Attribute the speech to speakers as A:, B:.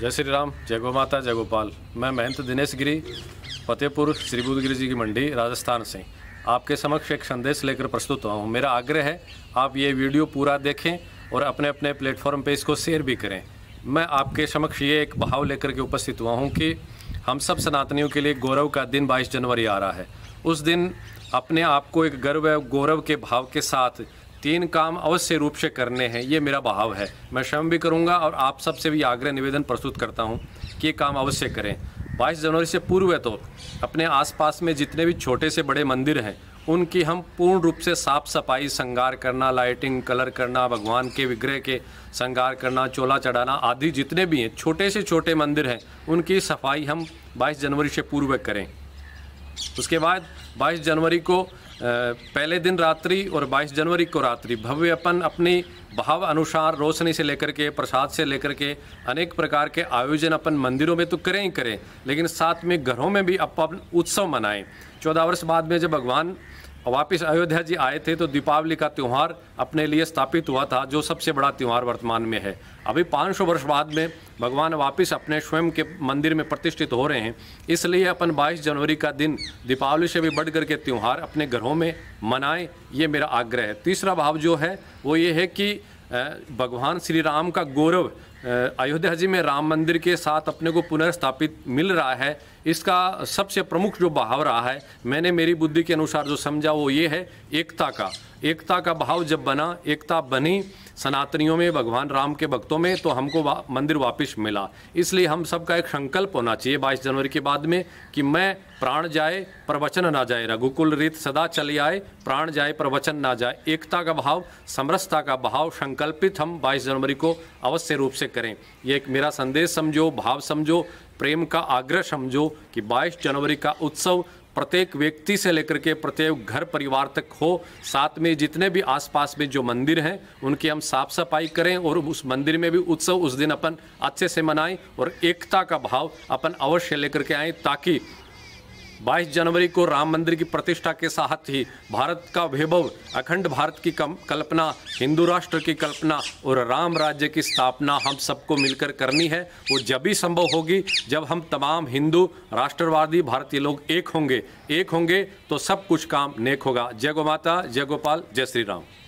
A: जय श्री राम जय गो माता जय गोपाल मैं महंत दिनेश गिरी फतेहपुर श्री बुद्धगिरी जी की मंडी राजस्थान से आपके समक्ष एक संदेश लेकर प्रस्तुत हुआ हूँ मेरा आग्रह है आप ये वीडियो पूरा देखें और अपने अपने प्लेटफॉर्म पे इसको शेयर भी करें मैं आपके समक्ष ये एक भाव लेकर के उपस्थित हुआ हूँ कि हम सब सनातनियों के लिए गौरव का दिन बाईस जनवरी आ रहा है उस दिन अपने आप को एक गर्व गौरव के भाव के साथ तीन काम अवश्य रूप से करने हैं ये मेरा भाव है मैं स्वयं भी करूँगा और आप सबसे भी आग्रह निवेदन प्रस्तुत करता हूँ कि ये काम अवश्य करें बाईस जनवरी से पूर्व है तो अपने आसपास में जितने भी छोटे से बड़े मंदिर हैं उनकी हम पूर्ण रूप से साफ सफाई श्रृंगार करना लाइटिंग कलर करना भगवान के विग्रह के श्रृंगार करना चोला चढ़ाना आदि जितने भी हैं छोटे से छोटे मंदिर हैं उनकी सफाई हम 22 जनवरी से पूर्व करें उसके बाद 22 जनवरी को पहले दिन रात्रि और 22 जनवरी को रात्रि भव्य अपन अपनी भाव अनुसार रोशनी से लेकर के प्रसाद से लेकर के अनेक प्रकार के आयोजन अपन मंदिरों में तो करें ही करें लेकिन साथ में घरों में भी अपन उत्सव मनाएं चौदह वर्ष बाद में जब भगवान वापस अयोध्या जी आए थे तो दीपावली का त्यौहार अपने लिए स्थापित हुआ था जो सबसे बड़ा त्यौहार वर्तमान में है अभी 500 वर्ष बाद में भगवान वापस अपने स्वयं के मंदिर में प्रतिष्ठित हो रहे हैं इसलिए अपन 22 जनवरी का दिन दीपावली से भी बढ़कर के त्यौहार अपने घरों में मनाएं ये मेरा आग्रह है तीसरा भाव जो है वो ये है कि भगवान श्री राम का गौरव अयोध्या जी में राम मंदिर के साथ अपने को पुनर्स्थापित मिल रहा है इसका सबसे प्रमुख जो भाव रहा है मैंने मेरी बुद्धि के अनुसार जो समझा वो ये है एकता का एकता का भाव जब बना एकता बनी सनातनियों में भगवान राम के भक्तों में तो हमको वा, मंदिर वापस मिला इसलिए हम सबका एक संकल्प होना चाहिए बाईस जनवरी के बाद में कि मैं प्राण जाए प्रवचन ना जाए रघुकुल रीत सदा चली आए प्राण जाए प्रवचन ना जाए एकता का भाव समरसता का भाव संकल्पित हम बाईस जनवरी को अवश्य रूप से करें ये एक मेरा संदेश समझो भाव समझो प्रेम का आग्रह समझो कि 22 जनवरी का उत्सव प्रत्येक व्यक्ति से लेकर के प्रत्येक घर परिवार तक हो साथ में जितने भी आसपास में जो मंदिर हैं उनकी हम साफ सफाई करें और उस मंदिर में भी उत्सव उस दिन अपन अच्छे से मनाएं और एकता का भाव अपन अवश्य लेकर के आएँ ताकि 22 जनवरी को राम मंदिर की प्रतिष्ठा के साथ ही भारत का वैभव अखंड भारत की कल्पना हिंदू राष्ट्र की कल्पना और राम राज्य की स्थापना हम सबको मिलकर करनी है वो जब ही संभव होगी जब हम तमाम हिंदू राष्ट्रवादी भारतीय लोग एक होंगे एक होंगे तो सब कुछ काम नेक होगा जय गो माता जय गोपाल जय श्री राम